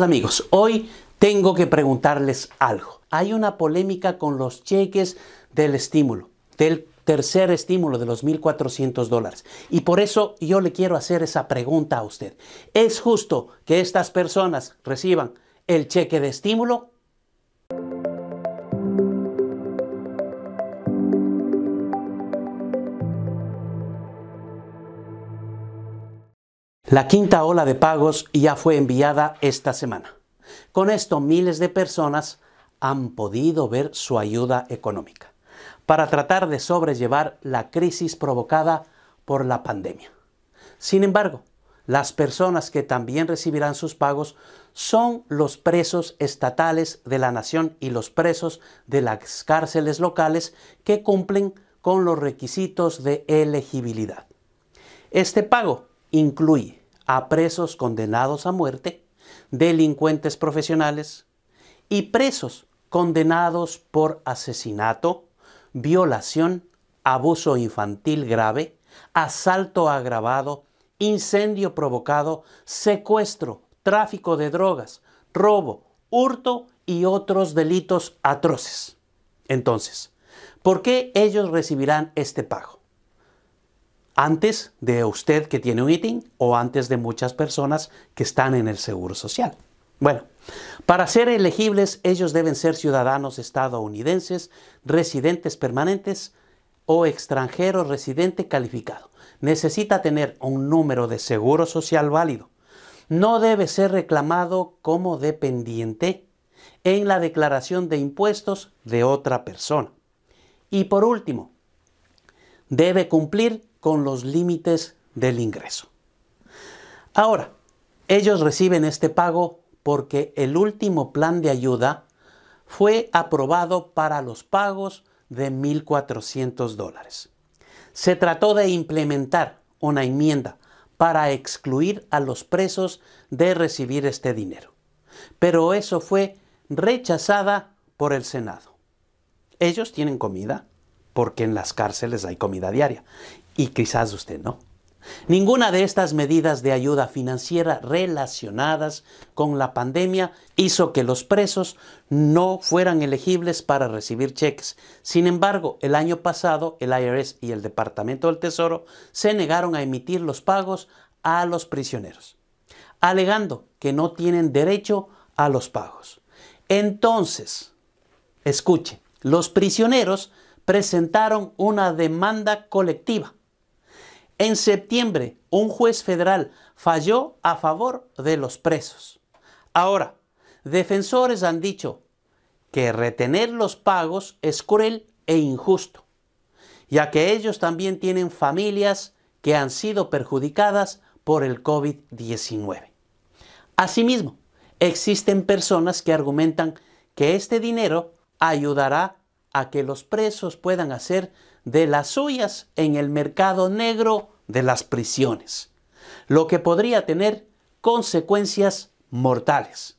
amigos, hoy tengo que preguntarles algo. Hay una polémica con los cheques del estímulo, del tercer estímulo de los 1.400 dólares. Y por eso yo le quiero hacer esa pregunta a usted. ¿Es justo que estas personas reciban el cheque de estímulo La quinta ola de pagos ya fue enviada esta semana. Con esto miles de personas han podido ver su ayuda económica para tratar de sobrellevar la crisis provocada por la pandemia. Sin embargo, las personas que también recibirán sus pagos son los presos estatales de la nación y los presos de las cárceles locales que cumplen con los requisitos de elegibilidad. Este pago incluye a presos condenados a muerte, delincuentes profesionales y presos condenados por asesinato, violación, abuso infantil grave, asalto agravado, incendio provocado, secuestro, tráfico de drogas, robo, hurto y otros delitos atroces. Entonces, ¿por qué ellos recibirán este pago? antes de usted que tiene un ITIN o antes de muchas personas que están en el Seguro Social. Bueno, para ser elegibles ellos deben ser ciudadanos estadounidenses, residentes permanentes o extranjero residente calificado. Necesita tener un número de seguro social válido. No debe ser reclamado como dependiente en la declaración de impuestos de otra persona. Y por último, debe cumplir con los límites del ingreso. Ahora, ellos reciben este pago porque el último plan de ayuda fue aprobado para los pagos de 1.400 dólares. Se trató de implementar una enmienda para excluir a los presos de recibir este dinero, pero eso fue rechazada por el Senado. Ellos tienen comida, porque en las cárceles hay comida diaria. Y quizás usted no. Ninguna de estas medidas de ayuda financiera relacionadas con la pandemia hizo que los presos no fueran elegibles para recibir cheques. Sin embargo, el año pasado el IRS y el Departamento del Tesoro se negaron a emitir los pagos a los prisioneros, alegando que no tienen derecho a los pagos. Entonces, escuche, los prisioneros presentaron una demanda colectiva. En septiembre, un juez federal falló a favor de los presos. Ahora, defensores han dicho que retener los pagos es cruel e injusto, ya que ellos también tienen familias que han sido perjudicadas por el COVID-19. Asimismo, existen personas que argumentan que este dinero ayudará a que los presos puedan hacer de las suyas en el mercado negro de las prisiones, lo que podría tener consecuencias mortales.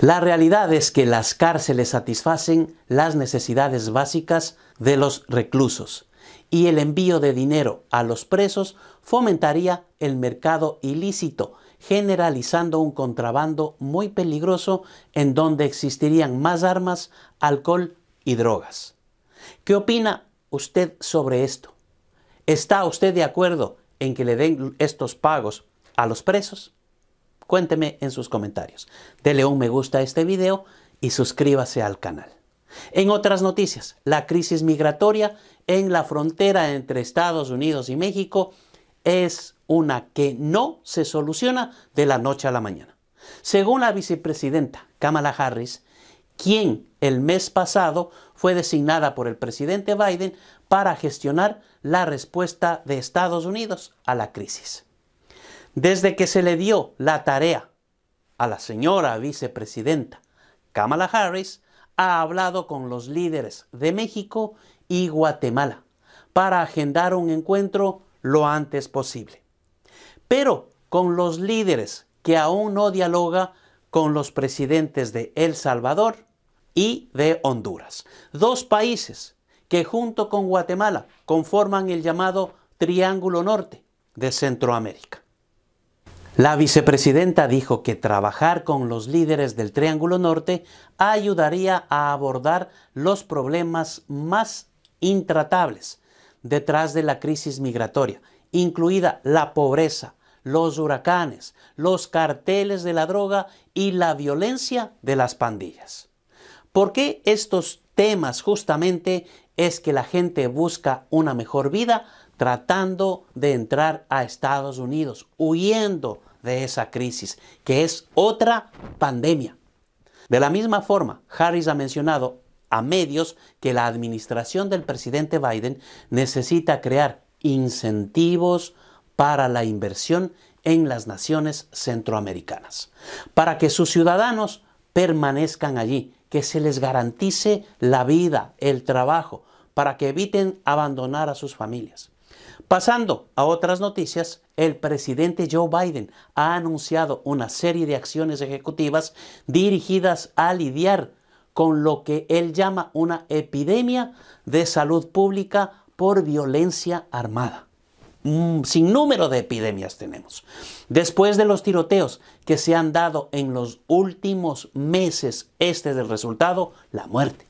La realidad es que las cárceles satisfacen las necesidades básicas de los reclusos y el envío de dinero a los presos fomentaría el mercado ilícito, generalizando un contrabando muy peligroso en donde existirían más armas, alcohol y drogas. ¿Qué opina usted sobre esto? ¿Está usted de acuerdo en que le den estos pagos a los presos? Cuénteme en sus comentarios. Dele un me gusta a este video y suscríbase al canal. En otras noticias, la crisis migratoria en la frontera entre Estados Unidos y México es una que no se soluciona de la noche a la mañana. Según la vicepresidenta Kamala Harris, quien el mes pasado fue designada por el presidente Biden para gestionar la respuesta de Estados Unidos a la crisis. Desde que se le dio la tarea a la señora vicepresidenta Kamala Harris, ha hablado con los líderes de México y Guatemala para agendar un encuentro lo antes posible. Pero con los líderes que aún no dialoga con los presidentes de El Salvador, y de Honduras. Dos países que junto con Guatemala conforman el llamado Triángulo Norte de Centroamérica. La vicepresidenta dijo que trabajar con los líderes del Triángulo Norte ayudaría a abordar los problemas más intratables detrás de la crisis migratoria, incluida la pobreza, los huracanes, los carteles de la droga y la violencia de las pandillas. ¿Por qué estos temas justamente es que la gente busca una mejor vida tratando de entrar a Estados Unidos, huyendo de esa crisis, que es otra pandemia? De la misma forma, Harris ha mencionado a medios que la administración del presidente Biden necesita crear incentivos para la inversión en las naciones centroamericanas, para que sus ciudadanos permanezcan allí que se les garantice la vida, el trabajo, para que eviten abandonar a sus familias. Pasando a otras noticias, el presidente Joe Biden ha anunciado una serie de acciones ejecutivas dirigidas a lidiar con lo que él llama una epidemia de salud pública por violencia armada sin número de epidemias tenemos. Después de los tiroteos que se han dado en los últimos meses, este es el resultado, la muerte.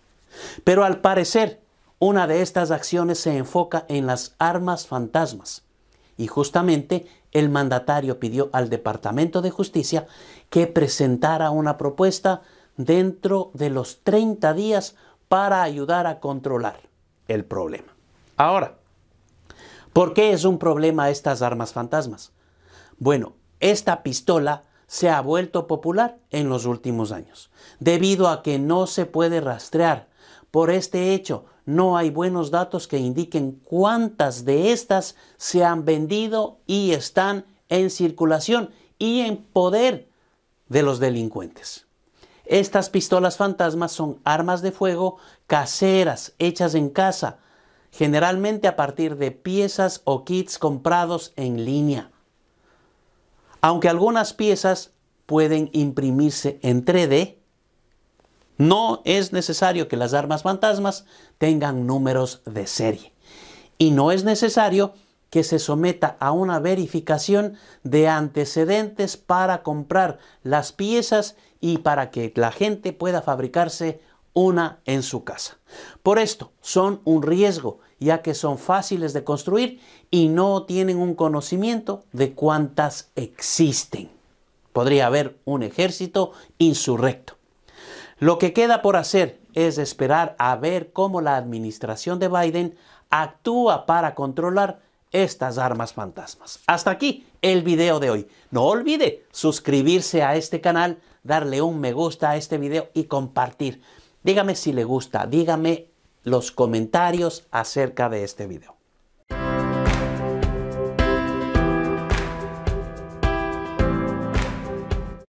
Pero al parecer, una de estas acciones se enfoca en las armas fantasmas. Y justamente el mandatario pidió al Departamento de Justicia que presentara una propuesta dentro de los 30 días para ayudar a controlar el problema. Ahora, ¿Por qué es un problema estas armas fantasmas? Bueno, esta pistola se ha vuelto popular en los últimos años, debido a que no se puede rastrear. Por este hecho, no hay buenos datos que indiquen cuántas de estas se han vendido y están en circulación y en poder de los delincuentes. Estas pistolas fantasmas son armas de fuego caseras hechas en casa, generalmente a partir de piezas o kits comprados en línea. Aunque algunas piezas pueden imprimirse en 3D, no es necesario que las armas fantasmas tengan números de serie. Y no es necesario que se someta a una verificación de antecedentes para comprar las piezas y para que la gente pueda fabricarse una en su casa. Por esto, son un riesgo, ya que son fáciles de construir y no tienen un conocimiento de cuántas existen. Podría haber un ejército insurrecto. Lo que queda por hacer es esperar a ver cómo la administración de Biden actúa para controlar estas armas fantasmas. Hasta aquí el video de hoy. No olvide suscribirse a este canal, darle un me gusta a este video y compartir. Dígame si le gusta, dígame los comentarios acerca de este video.